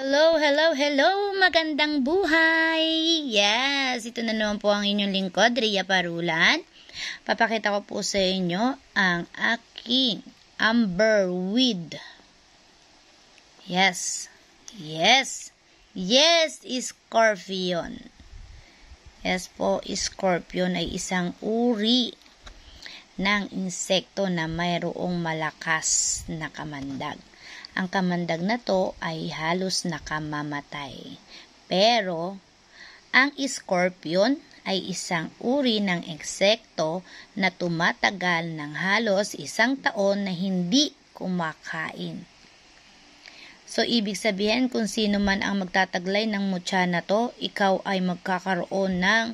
Hello, hello, hello! Magandang buhay! Yes, ito na naman po ang inyong lingkod, Ria Parulan. Papakita ko po sa inyo ang aking amberweed. Yes, yes, yes, scorpion. Yes po, scorpion ay isang uri ng insekto na mayroong malakas na kamandag. Ang kamandag na to ay halos nakamamatay. Pero, ang scorpion ay isang uri ng insekto na tumatagal ng halos isang taon na hindi kumakain. So, ibig sabihin kung sino man ang magtataglay ng mutya na to, ikaw ay magkakaroon ng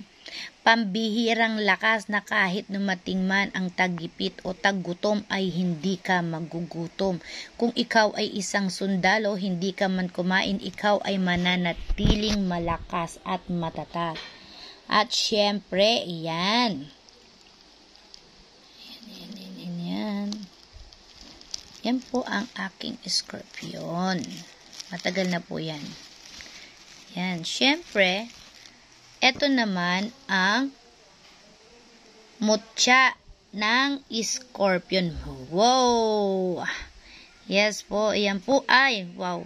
pambihirang lakas na kahit numating man ang tagipit o taggutom ay hindi ka magugutom. Kung ikaw ay isang sundalo, hindi ka man kumain, ikaw ay mananatiling malakas at matatag. At syempre, yan. Yan, yan, yan, yan, yan. po ang aking scorpion. Matagal na po yan. Yan, syempre, ito naman ang mutya ng scorpion. Wow! Yes po, iyan po ay, wow,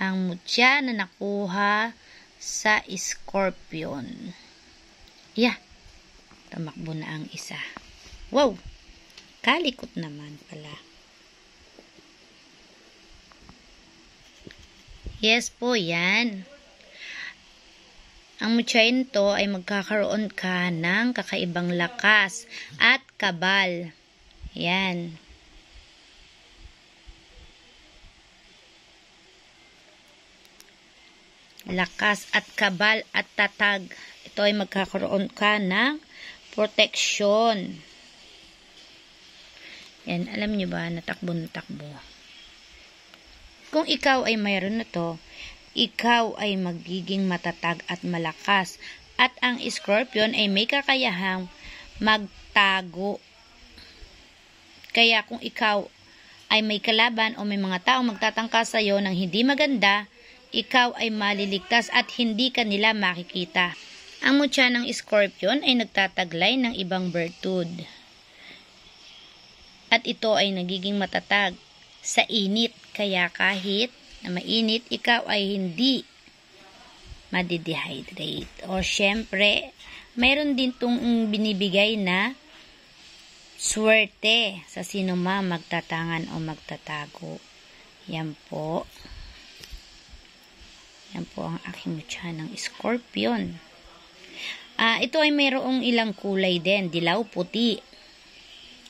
ang mutya na nakuha sa scorpion. Yeah, tumakbo na ang isa. Wow, kalikot naman pala. Yes po, yan. Ang mutyain ay magkakaroon ka ng kakaibang lakas at kabal. Yan. Lakas at kabal at tatag. Ito ay magkakaroon ka ng protection. Yan, alam nyo ba, natakbo, natakbo. Kung ikaw ay mayroon na to, ikaw ay magiging matatag at malakas at ang scorpion ay may kakayahang magtago. Kaya kung ikaw ay may kalaban o may mga taong magtatangka sa iyo ng hindi maganda, ikaw ay maliligtas at hindi kanila makikita. Ang mutya ng scorpion ay nagtataglay ng ibang virtud. At ito ay nagiging matatag sa init kaya kahit na mainit, ikaw ay hindi madidehydrate. O syempre, mayroon din tong binibigay na swerte sa sino ma magtatangan o magtatago. Yan po. Yan po ang aking mutya ng scorpion. Ah, ito ay mayroong ilang kulay din, dilaw puti.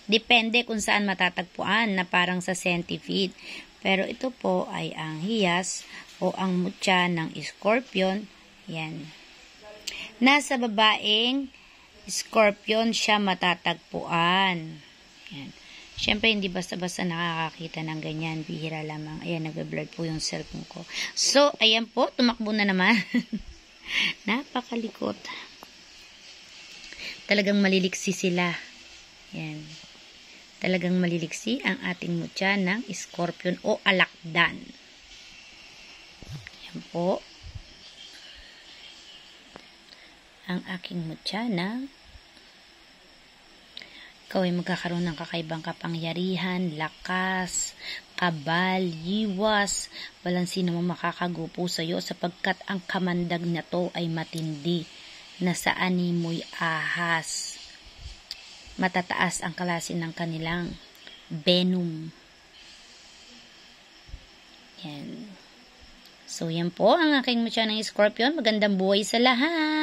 Depende kung saan matatagpuan na parang sa centipede. Pero ito po ay ang hiyas o ang mutya ng scorpion. Yan. Nasa babaeng scorpion siya matatagpuan. Yan. Siyempre, hindi basta-basta nakakakita ng ganyan. Bihira lamang. Ayan, nagbe-blur po yung cellphone ko. So, ayan po. Tumakbo na naman. Napakalikot. Talagang maliliksi sila. Yan. Talagang maliliksi ang ating mutya ng scorpion o alakdan. Yan po. Ang aking mutya ng ikaw ay magkakaroon ng kakaibang kapangyarihan, lakas, kabal, yiwas, walang sino mang makakagupo sa iyo sapagkat ang kamandag na to ay matindi na sa animoy ahas matataas ang klase ng kanilang venom. Yan. So, yan po ang aking mutya ng Scorpion. Magandang buhay sa lahat!